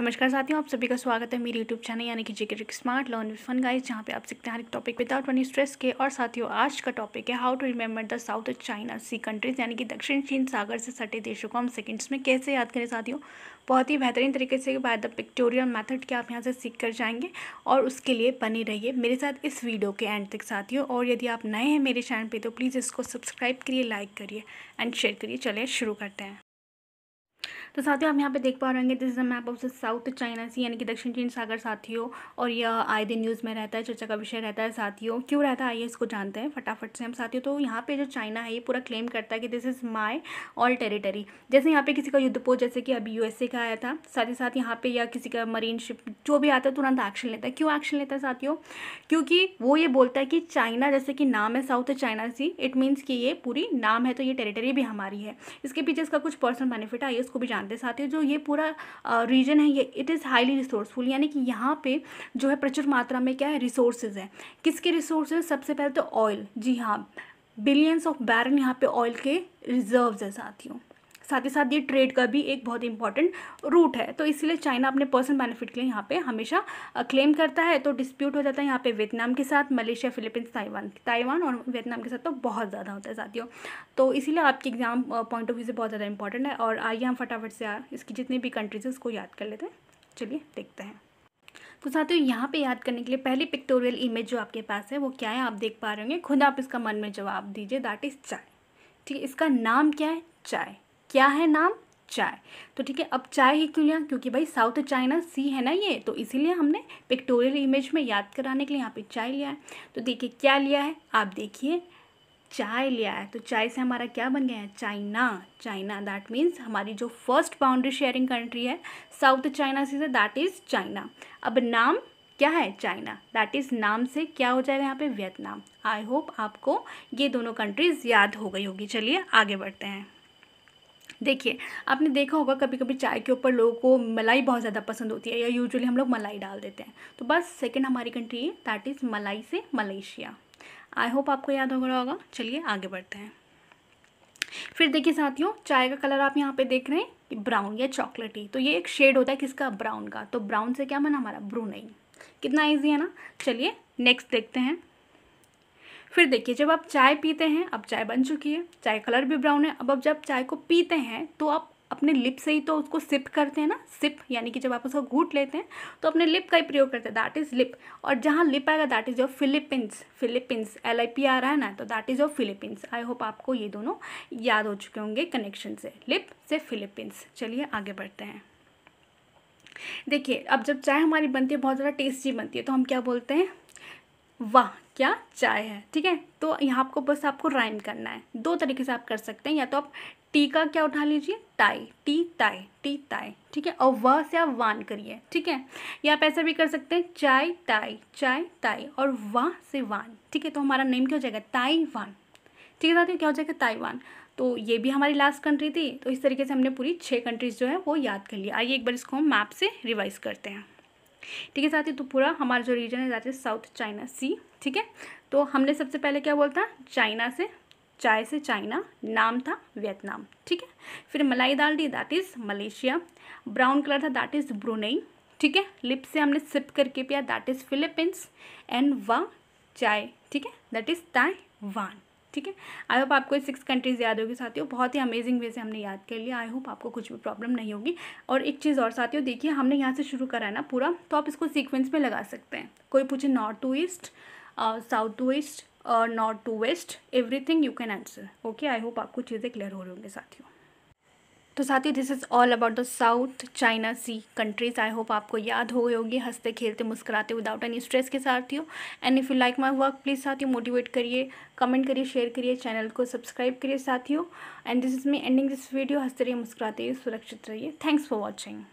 नमस्कार साथियों आप सभी का स्वागत है मेरे यूट्यूब चैनल यानी कि जेके के smart learn with fun guys जहाँ पे आप सीखते हैं हर एक टॉपिक विदाउट एनी स्ट्रेस के और साथियों आज का टॉपिक है how to remember the South China Sea countries यानी कि दक्षिण चीन सागर से सटे देशों को हम सेकेंड्स में कैसे याद करें साथियों बहुत ही बेहतरीन तरीके से बाय द पिक्टोरियल मैथड के आप यहाँ से सीख कर जाएंगे और उसके लिए बने रहिए मेरे साथ इस वीडियो के एंड तक साथियों और यदि आप नए हैं मेरे चैनल पर तो प्लीज़ इसको सब्सक्राइब करिए लाइक करिए एंड शेयर करिए चलिए शुरू करते हैं तो साथियों आप यहाँ पे देख पा रहे हैं this is a map of the South China Sea यानी कि दक्षिण चीन सागर साथियों और यह आए दिन न्यूज़ में रहता है चर्चा का विषय रहता है साथियों क्यों रहता है आइए इसको जानते हैं फटाफट से हम साथियों तो यहाँ पे जो चाइना है ये पूरा क्लेम करता है कि this is my all territory जैसे यहाँ पे किसी का युद्धपोत जैसे कि अभी यूएसए का आया था साथ ही साथ यहाँ पे या किसी का मरीन शिप जो भी आता है तुरंत एक्शन लेता है क्यों एक्शन लेता है साथियों क्योंकि वो ये बोलता है कि चाइना जैसे कि नाम है South China Sea it means कि ये पूरी नाम है तो ये टेरिटरी भी हमारी है इसके पीछे इसका कुछ पर्सनल बेनिफिट है आइए इसको भी जान जानते हैं साथियों जो ये पूरा रीजन है ये इट इज़ हाईली रिसोर्सफुल यानी कि यहाँ पे जो है प्रचुर मात्रा में क्या है रिसोर्सेज हैं किसके रिसोर्स सबसे पहले तो ऑयल जी हाँ बिलियंस ऑफ बैरन यहाँ पे ऑयल के रिजर्व्स हैं साथियों साथ ही साथ ये ट्रेड का भी एक बहुत इंपॉर्टेंट रूट है तो इसीलिए चाइना अपने पर्सनल बेनिफिट के लिए यहाँ पे हमेशा क्लेम करता है तो डिस्प्यूट हो जाता है यहाँ पे वियतनाम के साथ मलेशिया फिलीपींस ताइवान ताइवान और वियतनाम के साथ तो बहुत ज़्यादा होता है साथियों तो इसीलिए आपके एग्जाम पॉइंट ऑफ व्यू से बहुत ज़्यादा इंपॉर्टेंट है और आइए हम फटाफट से यार इसकी जितनी भी कंट्रीज है उसको याद कर लेते हैं चलिए देखते हैं तो साथियों यहाँ पे याद करने के लिए पहली पिक्टोरियल इमेज जो आपके पास है वो क्या है आप देख पा रहे होंगे खुद आप इसका मन में जवाब दीजिए दैट इज़ चाय ठीक है इसका नाम क्या है चाय क्या है नाम चाय तो ठीक है अब चाय ही क्यों लिया क्योंकि भाई साउथ चाइना सी है ना ये तो इसीलिए हमने पिक्टोरियल इमेज में याद कराने के लिए यहाँ पे चाय लिया है तो देखिए क्या लिया है आप देखिए चाय लिया है तो चाय से हमारा क्या बन गया है चाइना चाइना दैट मीन्स हमारी जो फर्स्ट बाउंड्री शेयरिंग कंट्री है साउथ चाइना सी से दैट इज़ चाइना अब नाम क्या है चाइना दैट इज़ नाम से क्या हो जाएगा यहाँ पे वियतनाम आई होप आपको ये दोनों कंट्रीज़ याद हो गई होगी चलिए आगे बढ़ते हैं देखिए आपने देखा होगा कभी कभी चाय के ऊपर लोगों को मलाई बहुत ज़्यादा पसंद होती है या यूजुअली हम लोग मलाई डाल देते हैं तो बस सेकेंड हमारी कंट्री है दैट इज़ मलाई से मलेशिया आई होप आपको याद हो गया होगा चलिए आगे बढ़ते हैं फिर देखिए साथियों चाय का कलर आप यहाँ पे देख रहे हैं कि ब्राउन या चॉकलेटी तो ये एक शेड होता है किसका ब्राउन का तो ब्राउन से क्या बना हमारा ब्रू कितना ईजी है ना चलिए नेक्स्ट देखते हैं फिर देखिए जब आप चाय पीते हैं अब चाय बन चुकी है चाय कलर भी ब्राउन है अब अब जब चाय को पीते हैं तो आप अपने लिप से ही तो उसको सिप करते हैं ना सिप यानी कि जब आप उसको घूट लेते हैं तो अपने लिप का ही प्रयोग करते हैं दैट इज़ लिप और जहाँ लिप आएगा that is your Philippines Philippines L I P आ रहा है ना तो that is your Philippines I hope आपको ये दोनों याद हो चुके होंगे कनेक्शन से लिप से फिलिपिन्स चलिए आगे बढ़ते हैं देखिए अब जब चाय हमारी बनती है बहुत ज़्यादा टेस्टी बनती है तो हम क्या बोलते हैं वाह क्या चाय है ठीक है तो यहाँ आपको बस आपको राइम करना है दो तरीके से आप कर सकते हैं या तो आप टी का क्या उठा लीजिए ताई टी ताई टी ताई ठीक है और वह से आप वान करिए ठीक है या आप ऐसा भी कर सकते हैं चाय ताई चाय ताई और वाह से वान ठीक है तो हमारा नेम क्या हो जाएगा ताई वान ठीक है साथियों क्या हो जाएगा ताइवान तो ये भी हमारी लास्ट कंट्री थी तो इस तरीके से हमने पूरी छः कंट्रीज़ जो है वो याद कर लिया आइए एक बार इसको हम मैप से रिवाइज़ करते हैं ठीक है ही तो पूरा हमारा जो रीजन है that is South China Sea ठीक है तो हमने सबसे पहले क्या बोलता चाइना से चाय से चाइना नाम था वियतनाम ठीक है फिर मलाई दाल डी that is Malaysia brown colour था दैट इज़ ब्रुनई ठीक है लिप से हमने सिप करके पिया दैट इज़ फिलीपींस एंड व चाय ठीक है दैट इज़ ताइवान ठीक है आई होप आपको सिक्स कंट्रीज़ याद होगी साथियों बहुत ही अमेजिंग वे से हमने याद कर लिया आई होप आपको कुछ भी प्रॉब्लम नहीं होगी और एक चीज़ और साथियों देखिए हमने यहाँ से शुरू करा है ना पूरा तो आप इसको सीक्वेंस में लगा सकते हैं कोई पूछे north to east south to east और north to west everything you can answer okay I hope आपको चीज़ें क्लियर हो रही होंगी साथियों तो साथियों this is all about the South China Sea countries I hope आपको याद हो गई होगी हंसते खेलते मुस्कुराते विदाउट एनी स्ट्रेस के साथ हो and if you like my work please साथ ही मोटिवेट करिए कमेंट करिए शेयर करिए चैनल को सब्सक्राइब करिए साथियों and this is me ending this video हंसते रहिए मुस्कुराते रहिए सुरक्षित रहिए थैंक्स फॉर वॉचिंग